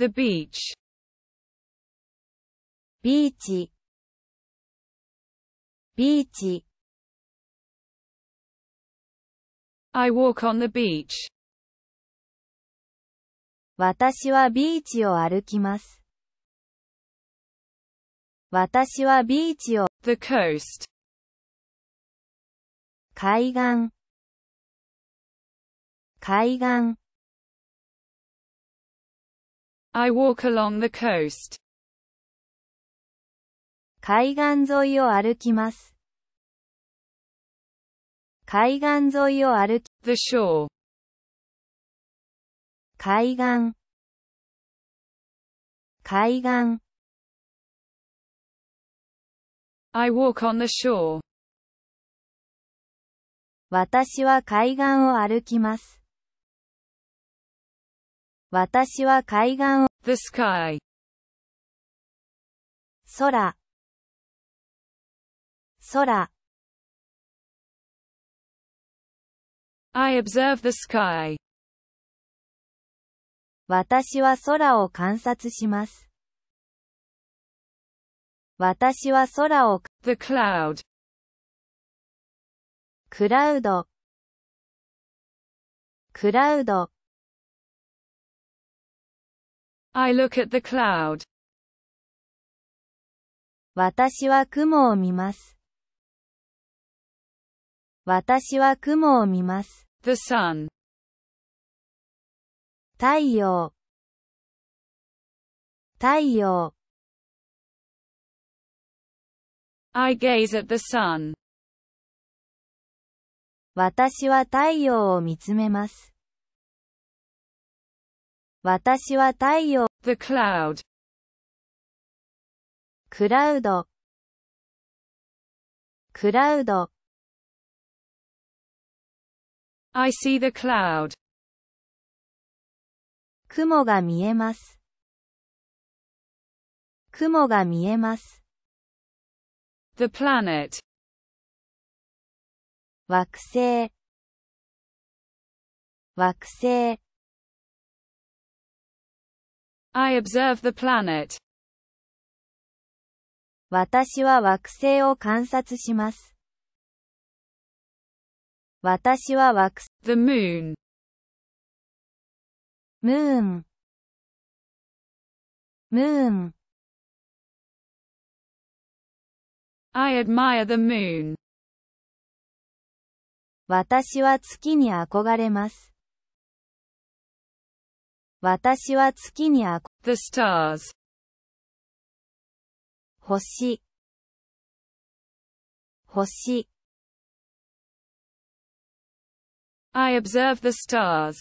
The beach. ビーチビーチ I walk on the beach. 私はビーチを歩きます。私はビーチを The coast. 海岸海岸 I walk along the coast. 海岸沿いを歩きます。海岸沿いを歩き、the shore. 海岸、海岸。I walk on the shore. 私は海岸を歩きます。私は海岸を The sky 空空 I observe the sky 私は空を観察します。私は空を The cloud クラウドクラウド I look at the cloud. 私は雲を見ます。私は雲を見ます。The sun. 太陽。太陽。I gaze at the sun. 私は太陽を見つめます。私は太陽。The cloud. クラウド。クラウド。I see the cloud. 雲が見えます。雲が見えます。The planet. 惑星。惑星。I observe the planet. 私は惑星を観察します。私は惑星 The moon. ムーン。ムーン。I admire the moon. 私は月に憧れます。私は月にあこ、The stars. 星星 I observe the stars.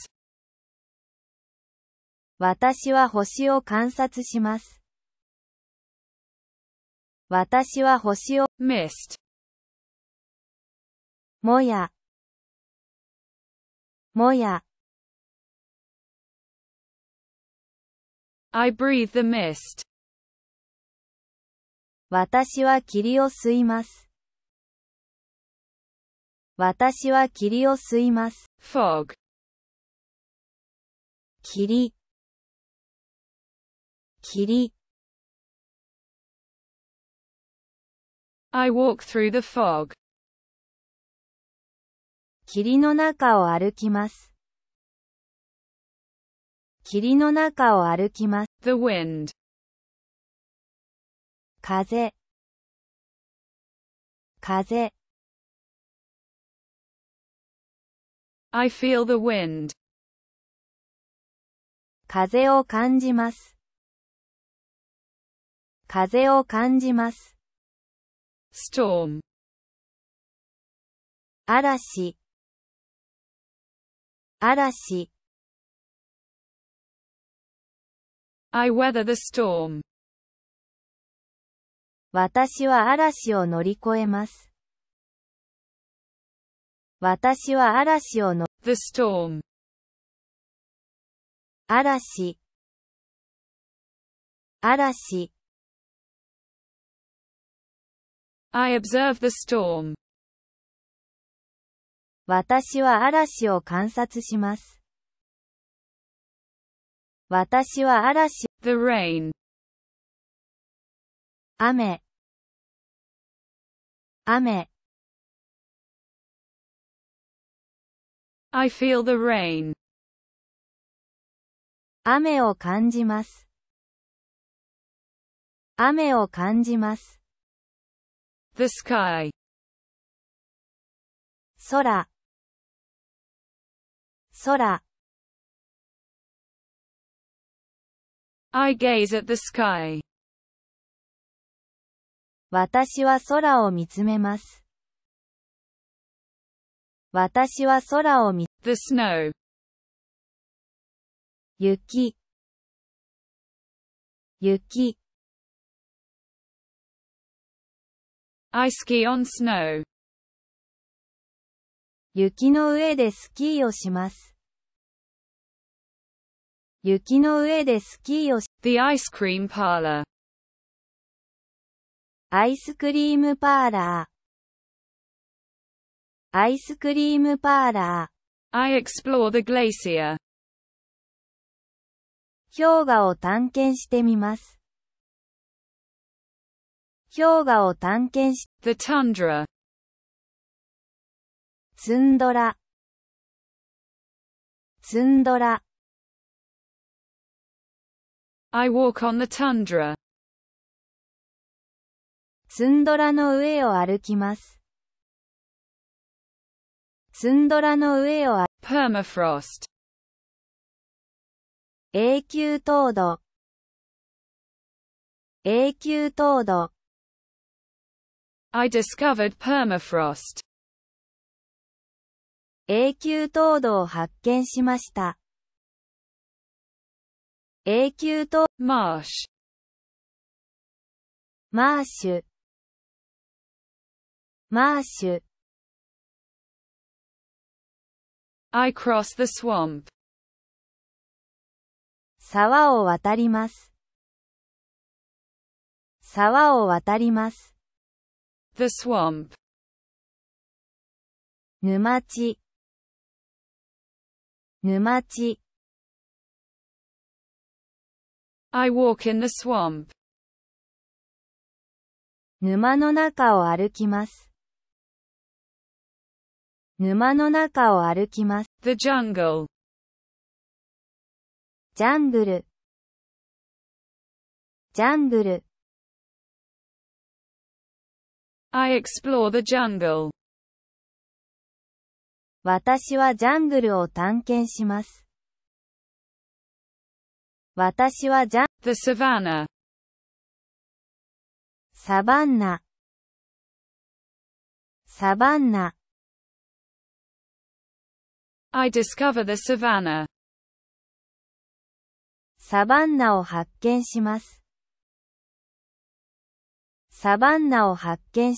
私は星を観察します。私は星を Mist. もやもや I breathe the mist. 私は霧を吸います。私は霧を吸います。fog 霧霧 I walk through the fog 霧の中を歩きます。霧の中を歩きます。The wind. 風風 I feel the wind. 風を感じます。風を感じます。storm 嵐嵐 I weather the storm. 私は嵐を乗り越えます。私は嵐をの The storm 嵐嵐 I observe the storm 私は嵐を観察します。私は嵐 The rain 雨雨 I feel the rain 雨を感じます雨を感じます The sky 空空 I gaze at the sky. 私は空を見つめます。私は空を見、The snow. 雪、雪。I ski on snow. 雪の上でスキーをします。雪の上でスキーをし、The Ice Cream Parlor アイスクリームパーラーアイスクリームパーラー I explore the glacier 氷河を探検してみます。氷河を探検し、The Tundra ツンドラツンドラ I walk on the tundra. ツンドラの上を歩きます。ツンドラの上を permafrost 永久凍土永久凍土 I discovered permafrost 永久凍土を発見しました。永久と、マーシュ。マーシュ。マーシュ。I cross the swamp. 沢を渡ります。沢を渡ります。The swamp. 沼地。沼地。I walk in the swamp. 沼の中を歩きます。沼の中を歩きます。The jungle. ジャングル。ジャングル。I explore the jungle. 私はジャングルを探検します。私はジャン The savanna. サバンナサバンナ I discover the savanna. h サバンナを発見します。サバンナを発見し